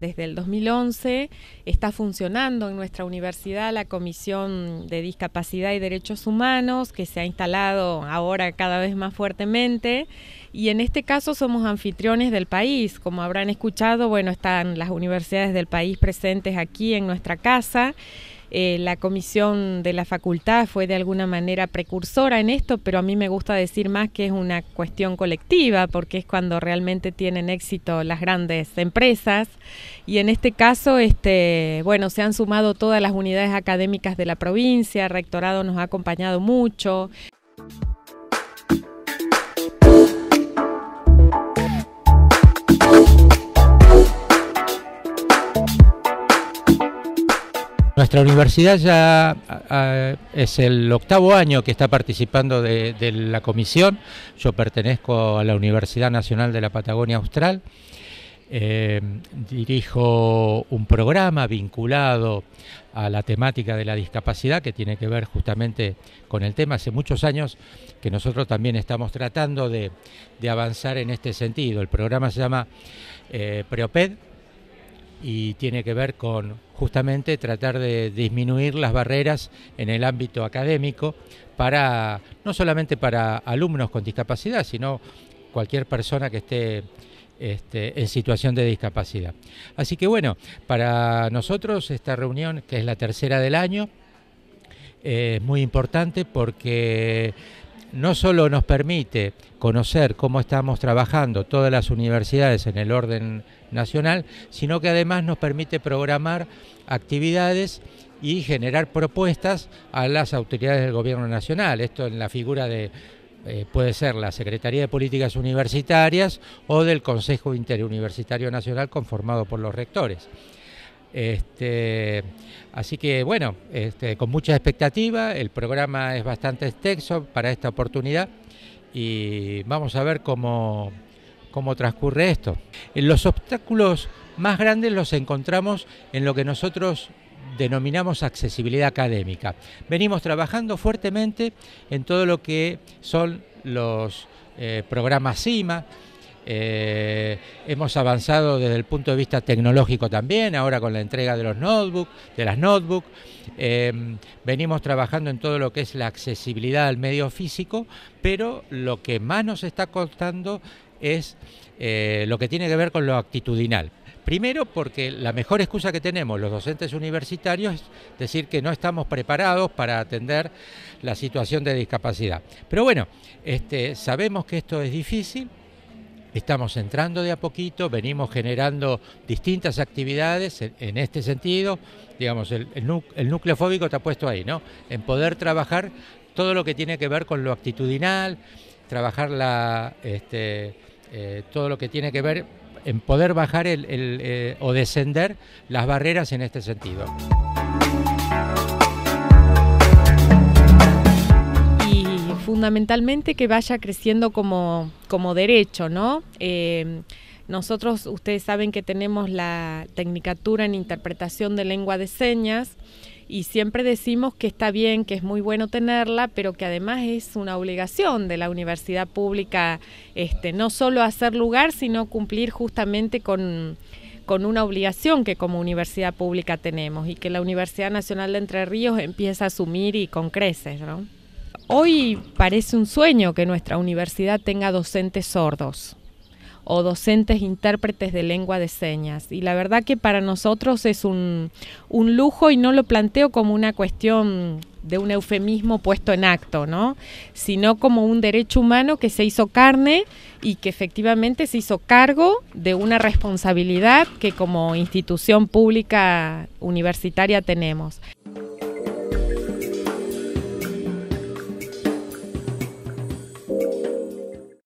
Desde el 2011 está funcionando en nuestra universidad la Comisión de Discapacidad y Derechos Humanos, que se ha instalado ahora cada vez más fuertemente. Y en este caso somos anfitriones del país. Como habrán escuchado, bueno, están las universidades del país presentes aquí en nuestra casa. Eh, la comisión de la facultad fue de alguna manera precursora en esto, pero a mí me gusta decir más que es una cuestión colectiva, porque es cuando realmente tienen éxito las grandes empresas. Y en este caso, este, bueno, se han sumado todas las unidades académicas de la provincia, el rectorado nos ha acompañado mucho. Nuestra universidad ya es el octavo año que está participando de, la comisión. Yo pertenezco a la Universidad Nacional de la Patagonia Austral. Eh, dirijo un programa vinculado a la temática de la discapacidad que tiene que ver justamente con el tema. Hace muchos años que nosotros también estamos tratando de, avanzar en este sentido. El programa se llama eh, Preoped y tiene que ver con justamente tratar de disminuir las barreras en el ámbito académico para no solamente para alumnos con discapacidad, sino cualquier persona que esté este, en situación de discapacidad. Así que bueno, para nosotros esta reunión, que es la tercera del año, eh, es muy importante porque no solo nos permite conocer cómo estamos trabajando todas las universidades en el orden nacional, sino que además nos permite programar actividades y generar propuestas a las autoridades del gobierno nacional. Esto en la figura de eh, puede ser la Secretaría de Políticas Universitarias o del Consejo Interuniversitario Nacional conformado por los rectores. Este, así que bueno, este, con mucha expectativa, el programa es bastante extenso para esta oportunidad y vamos a ver cómo, cómo transcurre esto. Los obstáculos más grandes los encontramos en lo que nosotros denominamos accesibilidad académica. Venimos trabajando fuertemente en todo lo que son los eh, programas CIMA, eh, hemos avanzado desde el punto de vista tecnológico también, ahora con la entrega de los notebooks, de las notebooks. Eh, venimos trabajando en todo lo que es la accesibilidad al medio físico, pero lo que más nos está costando es eh, lo que tiene que ver con lo actitudinal. Primero porque la mejor excusa que tenemos los docentes universitarios es decir que no estamos preparados para atender la situación de discapacidad. Pero bueno, este, sabemos que esto es difícil, Estamos entrando de a poquito, venimos generando distintas actividades en, este sentido, digamos, el, el, núcleo fóbico está puesto ahí, ¿no? En poder trabajar todo lo que tiene que ver con lo actitudinal, trabajar este, eh, todo lo que tiene que ver en poder bajar el, eh, o descender las barreras en este sentido. fundamentalmente que vaya creciendo como, derecho, ¿no? Eh, nosotros, ustedes saben que tenemos la tecnicatura en interpretación de lengua de señas y siempre decimos que está bien, que es muy bueno tenerla, pero que además es una obligación de la universidad pública este, no solo hacer lugar, sino cumplir justamente con, con una obligación que como universidad pública tenemos y que la Universidad Nacional de Entre Ríos empieza a asumir y con creces, ¿no? Hoy parece un sueño que nuestra universidad tenga docentes sordos o docentes intérpretes de lengua de señas. Y la verdad que para nosotros es un, un lujo y no lo planteo como una cuestión de un eufemismo puesto en acto, ¿no? sino como un derecho humano que se hizo carne y que efectivamente se hizo cargo de una responsabilidad que como institución pública universitaria tenemos.